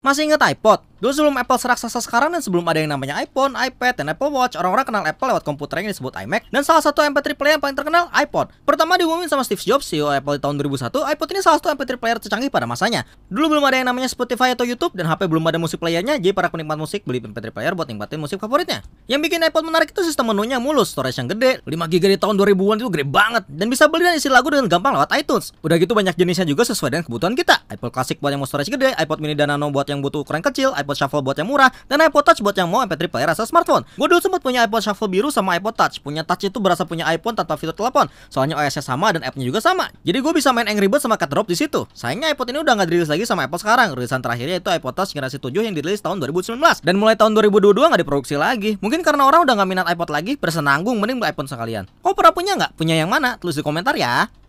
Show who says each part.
Speaker 1: Masih inget iPod? Dulu sebelum Apple seraksasa sekarang dan sebelum ada yang namanya iPhone, iPad, dan Apple Watch, orang-orang kenal Apple lewat komputer yang disebut iMac dan salah satu MP3 player yang paling terkenal iPod. Pertama diumumin sama Steve Jobs, CEO Apple di tahun 2001, iPod ini salah satu MP3 player tercanggih pada masanya. Dulu belum ada yang namanya Spotify atau YouTube dan HP belum ada musik playernya, jadi para penikmat musik beli MP3 player buat nikmatin musik favoritnya. Yang bikin iPod menarik itu sistem menunya mulus, storage yang gede, 5 GB di tahun 2000-an itu gede banget dan bisa beli dan isi lagu dengan gampang lewat iTunes. Udah gitu banyak jenisnya juga sesuai dengan kebutuhan kita. iPod klasik buat yang mau storage gede, iPod mini dan nano buat yang butuh ukuran kecil, iPod iPod Shuffle buat yang murah dan iPod Touch buat yang mau MP3 player asal smartphone. Gue dulu sempat punya iPod Shuffle biru sama iPod Touch. Punya Touch itu berasa punya iPhone tanpa fitur telepon. Soalnya OS-nya sama dan app-nya juga sama. Jadi gue bisa main Angry Birds sama Cat Drop di situ. Sayangnya iPod ini udah nggak dirilis lagi sama ipod sekarang. Rilisan terakhirnya itu iPod Touch generasi 7 yang dirilis tahun 2019 dan mulai tahun 2022 nggak diproduksi lagi. Mungkin karena orang udah nggak minat iPod lagi, bersenanggung mending beli iPhone sekalian. Oh pernah punya nggak? Punya yang mana? Tulis di komentar ya.